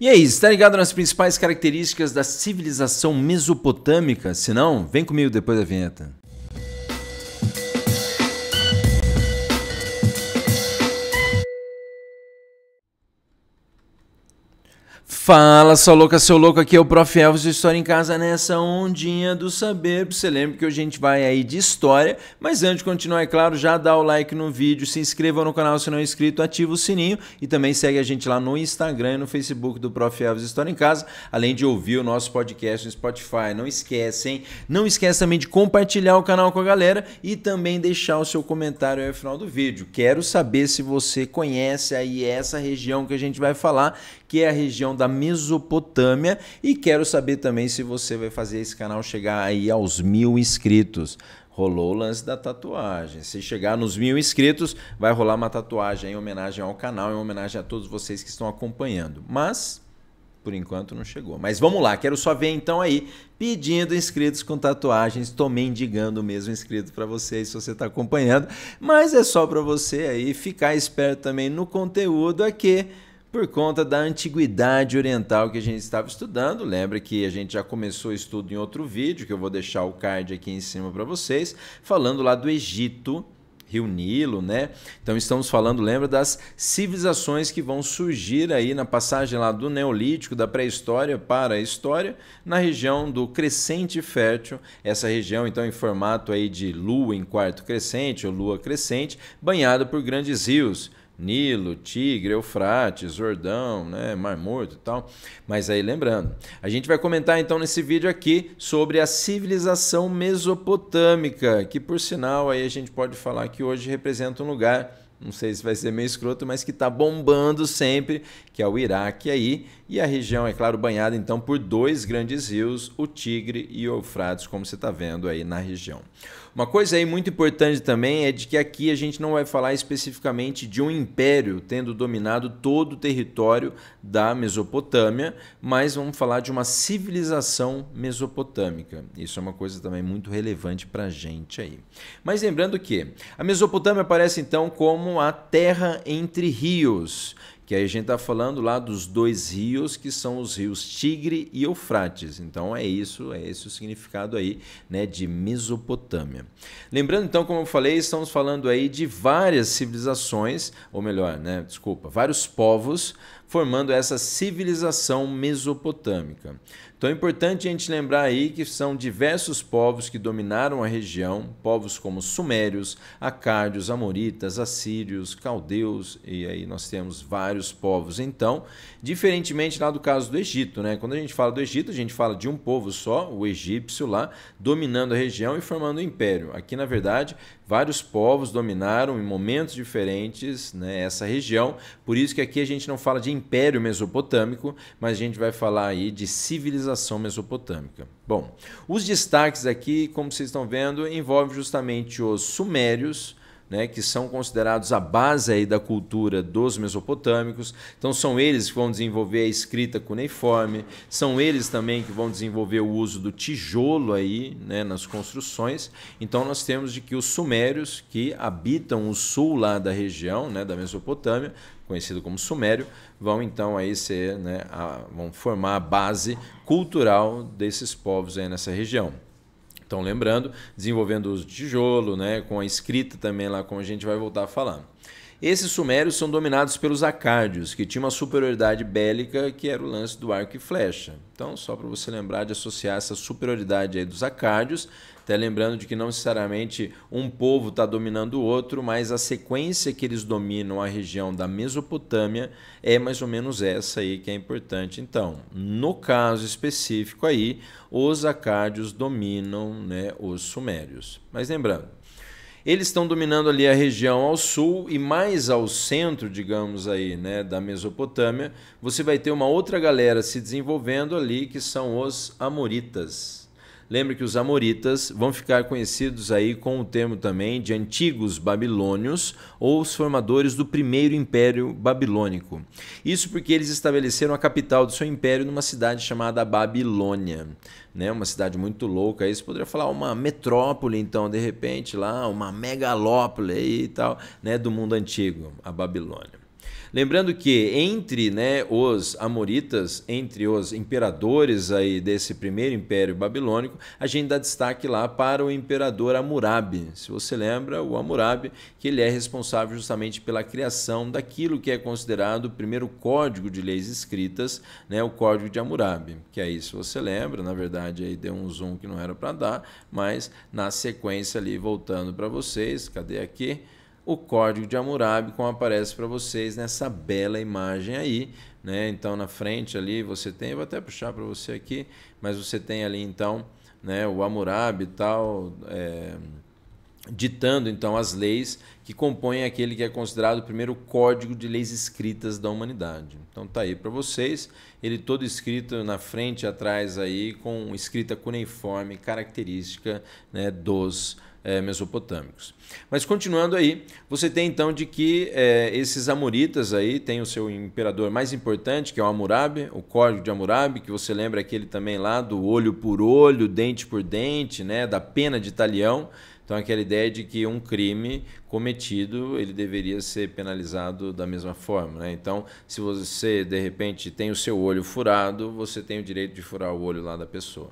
E é isso, Está ligado nas principais características da civilização mesopotâmica? Se não, vem comigo depois da vinheta. Fala, só louca, seu louco, aqui é o Prof. Elvis do História em Casa nessa ondinha do saber. Você lembra que hoje a gente vai aí de história, mas antes de continuar, é claro, já dá o like no vídeo, se inscreva no canal se não é inscrito, ativa o sininho e também segue a gente lá no Instagram e no Facebook do Prof. Elvis História em Casa, além de ouvir o nosso podcast no Spotify. Não esquece, hein? Não esquece também de compartilhar o canal com a galera e também deixar o seu comentário aí no final do vídeo. Quero saber se você conhece aí essa região que a gente vai falar, que é a região da Mesopotâmia. E quero saber também se você vai fazer esse canal chegar aí aos mil inscritos rolou o lance da tatuagem. Se chegar nos mil inscritos, vai rolar uma tatuagem em homenagem ao canal, em homenagem a todos vocês que estão acompanhando. Mas, por enquanto, não chegou. Mas vamos lá, quero só ver então aí, pedindo inscritos com tatuagens. Estou mendigando o mesmo inscrito para vocês, se você está acompanhando. Mas é só para você aí ficar esperto também no conteúdo aqui por conta da antiguidade oriental que a gente estava estudando. Lembra que a gente já começou o estudo em outro vídeo, que eu vou deixar o card aqui em cima para vocês, falando lá do Egito, Rio Nilo, né? Então estamos falando, lembra, das civilizações que vão surgir aí na passagem lá do Neolítico, da pré-história para a história, na região do Crescente Fértil, essa região então em formato aí de lua em quarto crescente ou lua crescente, banhada por grandes rios Nilo, Tigre, Eufrates, Jordão, né, Mar Morto e tal. Mas aí lembrando, a gente vai comentar então nesse vídeo aqui sobre a civilização mesopotâmica, que por sinal aí a gente pode falar que hoje representa um lugar não sei se vai ser meio escroto, mas que está bombando sempre, que é o Iraque aí, e a região é claro banhada então por dois grandes rios, o Tigre e o Eufrates, como você está vendo aí na região. Uma coisa aí muito importante também é de que aqui a gente não vai falar especificamente de um império tendo dominado todo o território da Mesopotâmia, mas vamos falar de uma civilização mesopotâmica. Isso é uma coisa também muito relevante para a gente aí. Mas lembrando que a Mesopotâmia aparece então como a terra entre rios, que aí a gente está falando lá dos dois rios, que são os rios Tigre e Eufrates. Então é isso, é esse o significado aí né, de Mesopotâmia. Lembrando então, como eu falei, estamos falando aí de várias civilizações, ou melhor, né, desculpa, vários povos formando essa civilização mesopotâmica. Então é importante a gente lembrar aí que são diversos povos que dominaram a região, povos como sumérios, acádios, amoritas, assírios, caldeus, e aí nós temos vários povos. Então, diferentemente lá do caso do Egito, né? Quando a gente fala do Egito, a gente fala de um povo só, o egípcio lá, dominando a região e formando o um império. Aqui, na verdade, vários povos dominaram em momentos diferentes né, essa região. Por isso que aqui a gente não fala de império mesopotâmico, mas a gente vai falar aí de civilização civilização mesopotâmica. Bom, os destaques aqui, como vocês estão vendo, envolvem justamente os sumérios, né, que são considerados a base aí da cultura dos mesopotâmicos. Então são eles que vão desenvolver a escrita cuneiforme, são eles também que vão desenvolver o uso do tijolo aí, né, nas construções. Então nós temos de que os sumérios que habitam o sul lá da região, né, da Mesopotâmia, conhecido como Sumério, vão então aí ser, né, a, vão formar a base cultural desses povos aí nessa região. Então, lembrando, desenvolvendo o uso de tijolo, né, com a escrita também lá, como a gente vai voltar a falar. Esses sumérios são dominados pelos acádios, que tinham uma superioridade bélica que era o lance do arco e flecha. Então, só para você lembrar de associar essa superioridade aí dos acádios, até lembrando de que não necessariamente um povo está dominando o outro, mas a sequência que eles dominam a região da Mesopotâmia é mais ou menos essa aí que é importante. Então, no caso específico aí, os acádios dominam né, os sumérios. Mas lembrando, eles estão dominando ali a região ao sul e mais ao centro, digamos aí, né, da Mesopotâmia, você vai ter uma outra galera se desenvolvendo ali que são os amoritas. Lembre que os amoritas vão ficar conhecidos aí com o termo também de antigos babilônios ou os formadores do primeiro império babilônico. Isso porque eles estabeleceram a capital do seu império numa cidade chamada Babilônia, né? Uma cidade muito louca. Isso você poderia falar uma metrópole, então, de repente lá, uma megalópole e tal, né? Do mundo antigo, a Babilônia. Lembrando que entre né, os amoritas, entre os imperadores aí desse primeiro império babilônico, a gente dá destaque lá para o imperador Hammurabi. Se você lembra, o Hammurabi, que ele é responsável justamente pela criação daquilo que é considerado o primeiro código de leis escritas, né, o Código de Hammurabi. Que aí, se você lembra, na verdade aí deu um zoom que não era para dar, mas na sequência ali voltando para vocês, cadê aqui? o código de Hammurabi, como aparece para vocês nessa bela imagem aí. Né? Então, na frente ali você tem, vou até puxar para você aqui, mas você tem ali então né, o Hammurabi e tal. É ditando então as leis que compõem aquele que é considerado o primeiro código de leis escritas da humanidade. Então tá aí para vocês, ele todo escrito na frente e atrás aí com escrita cuneiforme, característica né, dos é, mesopotâmicos. Mas continuando aí, você tem então de que é, esses amoritas aí têm o seu imperador mais importante, que é o Hammurabi, o Código de Hammurabi, que você lembra aquele também lá do olho por olho, dente por dente, né, da pena de talião. Então aquela ideia de que um crime cometido ele deveria ser penalizado da mesma forma. Né? Então, se você de repente tem o seu olho furado, você tem o direito de furar o olho lá da pessoa.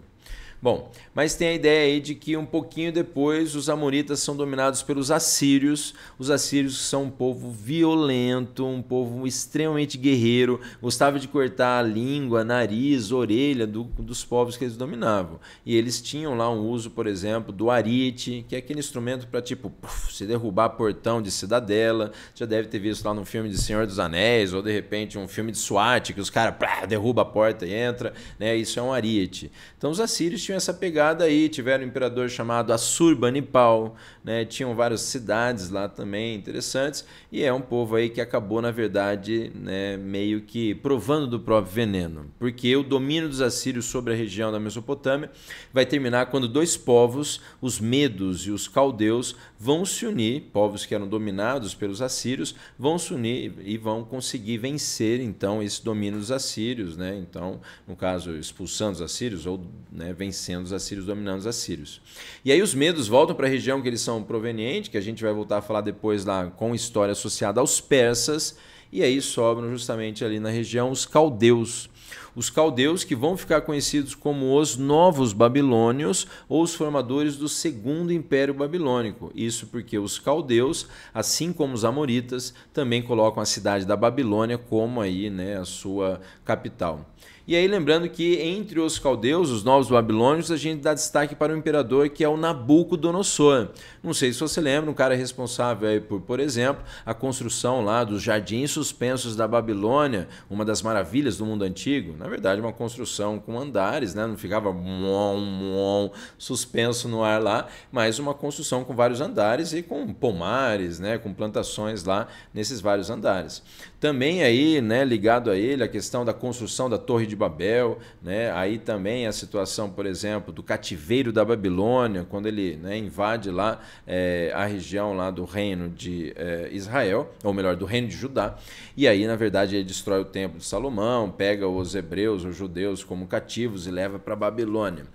Bom, mas tem a ideia aí de que um pouquinho depois os amonitas são dominados pelos assírios. Os assírios são um povo violento, um povo extremamente guerreiro, gostava de cortar a língua, nariz, orelha do, dos povos que eles dominavam. E eles tinham lá um uso, por exemplo, do arite, que é aquele instrumento para tipo puff, se derrubar portão de cidadela. Já deve ter visto lá no filme de Senhor dos Anéis ou de repente um filme de SWAT que os caras derruba a porta e entra, né? Isso é um arite. Então os assírios tinham tinham essa pegada aí. Tiveram um imperador chamado Assurbanipal, né? tinham várias cidades lá também interessantes, e é um povo aí que acabou, na verdade, né, meio que provando do próprio veneno, porque o domínio dos assírios sobre a região da Mesopotâmia vai terminar quando dois povos, os medos e os caldeus, vão se unir, povos que eram dominados pelos assírios, vão se unir e vão conseguir vencer então esse domínio dos assírios, né? Então, no caso, expulsando os assírios ou né, vencendo vencendo os assírios, dominando os assírios. E aí os medos voltam para a região que eles são provenientes, que a gente vai voltar a falar depois lá com história associada aos persas, e aí sobram justamente ali na região os caldeus os caldeus que vão ficar conhecidos como os novos babilônios ou os formadores do segundo império babilônico. Isso porque os caldeus, assim como os amoritas, também colocam a cidade da Babilônia como aí, né, a sua capital. E aí lembrando que entre os caldeus, os novos babilônios, a gente dá destaque para o imperador que é o Nabucodonosor. Não sei se você lembra, um cara responsável aí por, por exemplo, a construção lá dos jardins suspensos da Babilônia, uma das maravilhas do mundo antigo, na verdade, uma construção com andares, né? Não ficava muom, muom, suspenso no ar lá, mas uma construção com vários andares e com pomares, né? Com plantações lá nesses vários andares. Também aí, né? Ligado a ele, a questão da construção da Torre de Babel, né? Aí também a situação, por exemplo, do cativeiro da Babilônia, quando ele né, invade lá é, a região lá do reino de é, Israel, ou melhor, do reino de Judá. E aí, na verdade, ele destrói o templo de Salomão, pega os hebreus hebreus ou judeus como cativos e leva para Babilônia.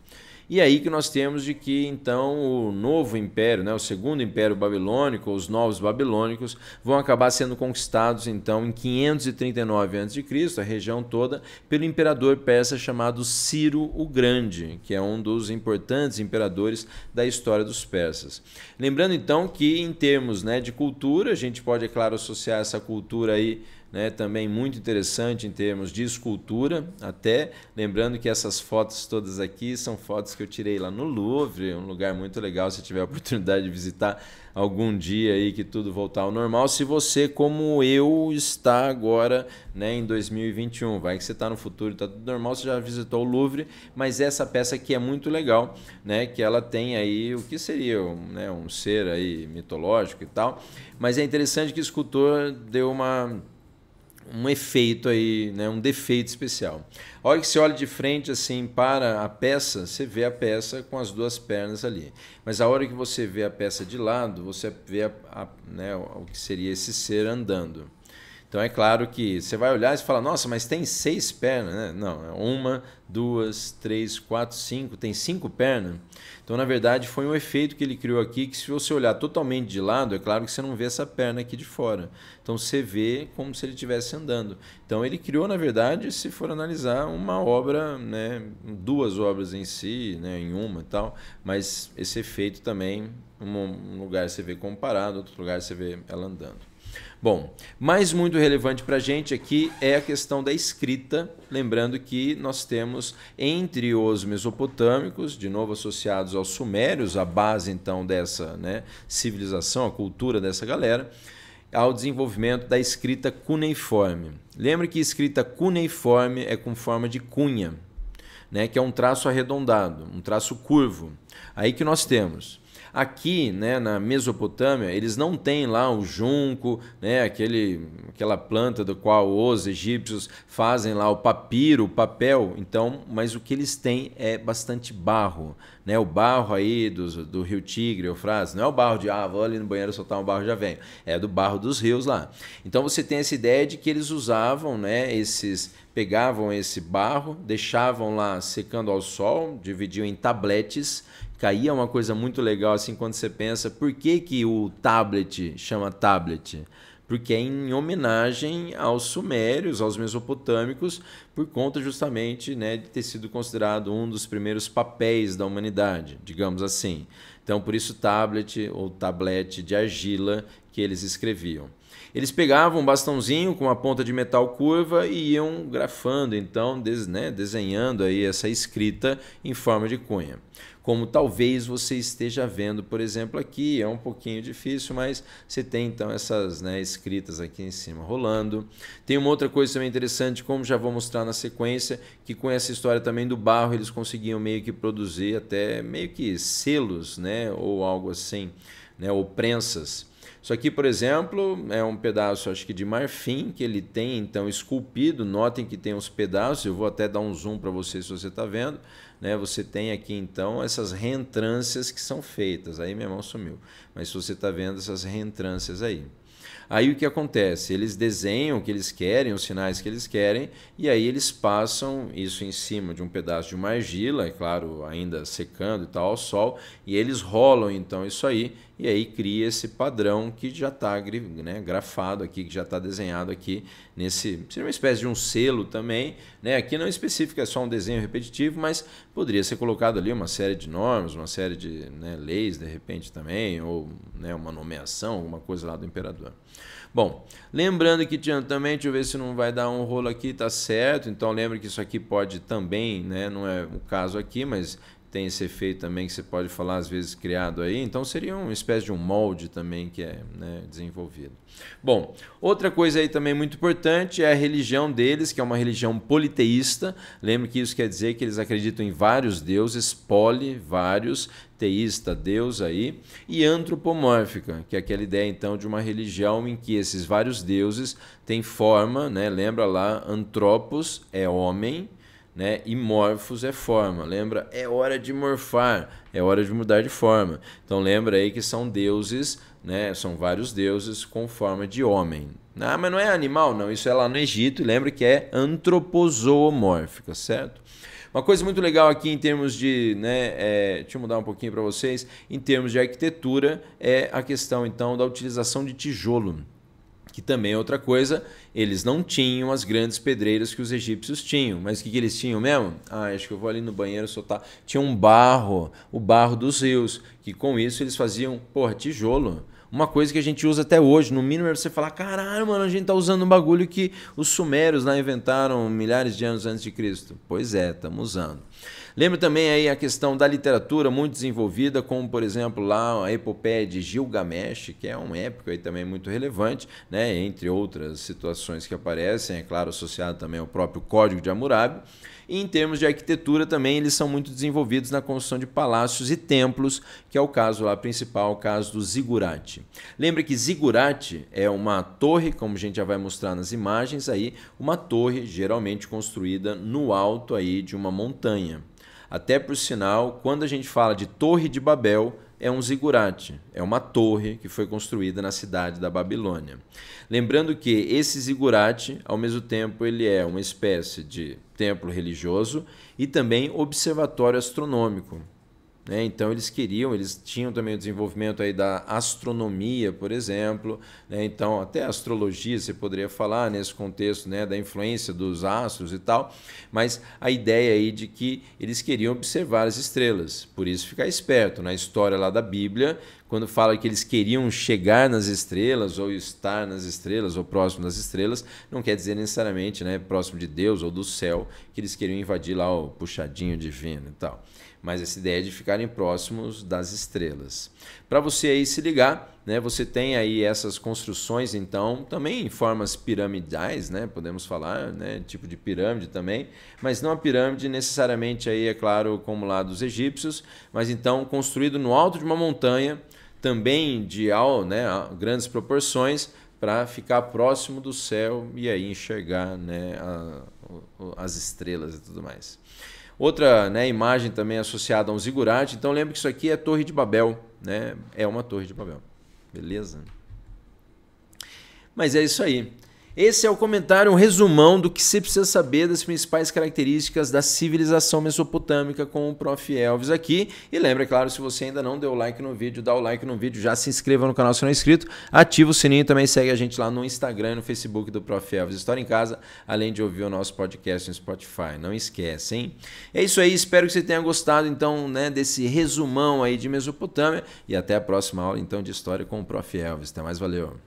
E é aí que nós temos de que então o novo império, né, o segundo império babilônico, os novos babilônicos, vão acabar sendo conquistados então em 539 a.C., a região toda, pelo imperador persa chamado Ciro o Grande, que é um dos importantes imperadores da história dos persas. Lembrando então que em termos né, de cultura, a gente pode, é claro, associar essa cultura aí né, também muito interessante em termos de escultura, até lembrando que essas fotos todas aqui são fotos que eu tirei lá no Louvre, um lugar muito legal se tiver a oportunidade de visitar algum dia aí que tudo voltar ao normal. Se você, como eu, está agora né, em 2021, vai que você está no futuro, está tudo normal, você já visitou o Louvre, mas essa peça aqui é muito legal, né, que ela tem aí o que seria né, um ser aí mitológico e tal, mas é interessante que o escultor deu uma um efeito aí, né? um defeito especial. A hora que você olha de frente assim para a peça, você vê a peça com as duas pernas ali. Mas a hora que você vê a peça de lado, você vê a, a, né, o que seria esse ser andando. Então é claro que você vai olhar e fala, nossa, mas tem seis pernas, né? Não, é uma, duas, três, quatro, cinco, tem cinco pernas. Então, na verdade, foi um efeito que ele criou aqui, que se você olhar totalmente de lado, é claro que você não vê essa perna aqui de fora. Então você vê como se ele estivesse andando. Então ele criou, na verdade, se for analisar, uma obra, né? duas obras em si, né? em uma e tal, mas esse efeito também, um lugar você vê comparado, outro lugar você vê ela andando. Bom, mais muito relevante para a gente aqui é a questão da escrita. Lembrando que nós temos entre os mesopotâmicos, de novo associados aos sumérios, a base então dessa né, civilização, a cultura dessa galera, ao desenvolvimento da escrita cuneiforme. Lembre que escrita cuneiforme é com forma de cunha, né, que é um traço arredondado, um traço curvo. Aí que nós temos Aqui, né, na Mesopotâmia, eles não têm lá o junco, né, aquele, aquela planta do qual os egípcios fazem lá o papiro, o papel. Então, mas o que eles têm é bastante barro, né? O barro aí do, do rio Tigre, Eufrates, não é o barro de ah, vou ali no banheiro soltar um barro já venho. É do barro dos rios lá. Então você tem essa ideia de que eles usavam, né, esses pegavam esse barro, deixavam lá secando ao sol, dividiam em tabletes que aí é uma coisa muito legal assim quando você pensa por que, que o tablet chama tablet porque é em homenagem aos sumérios, aos mesopotâmicos, por conta justamente né, de ter sido considerado um dos primeiros papéis da humanidade, digamos assim. Então, por isso, tablet ou tablete de argila que eles escreviam. Eles pegavam um bastãozinho com uma ponta de metal curva e iam grafando, então, des, né, desenhando aí essa escrita em forma de cunha como talvez você esteja vendo, por exemplo, aqui. É um pouquinho difícil, mas você tem então essas né, escritas aqui em cima rolando. Tem uma outra coisa também interessante, como já vou mostrar na sequência, que com essa história também do barro, eles conseguiam meio que produzir até meio que selos, né? Ou algo assim, né? Ou prensas isso aqui, por exemplo, é um pedaço, acho que de marfim que ele tem, então esculpido. Notem que tem os pedaços. Eu vou até dar um zoom para você se você está vendo. Né? Você tem aqui então essas reentrâncias que são feitas. Aí minha mão sumiu. Mas se você está vendo essas reentrâncias aí. Aí o que acontece? Eles desenham o que eles querem, os sinais que eles querem, e aí eles passam isso em cima de um pedaço de uma argila, é claro, ainda secando e tal, ao sol, e eles rolam então isso aí, e aí cria esse padrão que já está né, grafado aqui, que já está desenhado aqui nesse. Seria uma espécie de um selo também. Né? Aqui não específico é só um desenho repetitivo, mas poderia ser colocado ali uma série de normas, uma série de né, leis, de repente também, ou né, uma nomeação, alguma coisa lá do imperador. Bom, lembrando que tinha também, deixa eu ver se não vai dar um rolo aqui, tá certo. Então lembre que isso aqui pode também, né? Não é o caso aqui, mas tem esse efeito também que você pode falar às vezes criado aí, então seria uma espécie de um molde também que é né, desenvolvido. Bom, outra coisa aí também muito importante é a religião deles, que é uma religião politeísta. Lembre que isso quer dizer que eles acreditam em vários deuses, poli, vários, teísta, Deus aí, e antropomórfica, que é aquela ideia então de uma religião em que esses vários deuses têm forma, né? Lembra lá, antropos é homem, né? E morfos é forma, lembra? É hora de morfar, é hora de mudar de forma. Então lembra aí que são deuses, né? São vários deuses com forma de homem. Ah, mas não é animal, não. Isso é lá no Egito. Lembra que é antropozoomórfica, certo? Uma coisa muito legal aqui em termos de, né, é, deixa eu mudar um pouquinho para vocês, em termos de arquitetura, é a questão então da utilização de tijolo que também é outra coisa, eles não tinham as grandes pedreiras que os egípcios tinham. Mas o que, que eles tinham mesmo? Ah, acho que eu vou ali no banheiro soltar. Tinha um barro, o barro dos rios, que com isso eles faziam, porra, tijolo. Uma coisa que a gente usa até hoje, no mínimo é você falar, caralho, mano, a gente tá usando um bagulho que os sumérios lá inventaram milhares de anos antes de Cristo. Pois é, estamos usando. Lembro também aí a questão da literatura muito desenvolvida, como por exemplo lá a epopeia de Gilgamesh, que é um épico aí também muito relevante, né? entre outras situações que aparecem, é claro, associado também ao próprio Código de Hammurabi. E em termos de arquitetura também, eles são muito desenvolvidos na construção de palácios e templos, que é o caso lá principal, o caso do zigurate. Lembra que zigurate é uma torre, como a gente já vai mostrar nas imagens aí, uma torre geralmente construída no alto aí de uma montanha. Até por sinal, quando a gente fala de Torre de Babel, é um zigurate, é uma torre que foi construída na cidade da Babilônia. Lembrando que esse zigurate, ao mesmo tempo, ele é uma espécie de templo religioso e também observatório astronômico. Né? Então eles queriam, eles tinham também o desenvolvimento aí da astronomia, por exemplo. Né? Então até astrologia você poderia falar nesse contexto né? da influência dos astros e tal. Mas a ideia aí de que eles queriam observar as estrelas. Por isso ficar esperto. Na história lá da Bíblia, quando fala que eles queriam chegar nas estrelas ou estar nas estrelas ou próximo das estrelas, não quer dizer necessariamente né, próximo de Deus ou do céu que eles queriam invadir lá o puxadinho divino e tal mas essa ideia de ficarem próximos das estrelas. Para você aí se ligar, né, você tem aí essas construções, então, também em formas piramidais, né, podemos falar, né, tipo de pirâmide também, mas não a pirâmide necessariamente aí, é claro, como lá dos egípcios, mas então construído no alto de uma montanha, também de né, grandes proporções, para ficar próximo do céu e aí enxergar né, a, as estrelas e tudo mais. Outra né, imagem também associada a um zigurate. Então lembra que isso aqui é Torre de Babel. Né? É uma Torre de Babel. Beleza? Mas é isso aí. Esse é o comentário, um resumão do que você precisa saber das principais características da civilização mesopotâmica com o Prof. Elvis aqui. E lembra, é claro, se você ainda não deu like no vídeo, dá o like no vídeo, já se inscreva no canal se não é inscrito, ativa o sininho e também segue a gente lá no Instagram e no Facebook do Prof. Elvis História em Casa, além de ouvir o nosso podcast no Spotify. Não esquece, hein? É isso aí, espero que você tenha gostado então né, desse resumão aí de Mesopotâmia e até a próxima aula então de História com o Prof. Elvis. Até mais, valeu!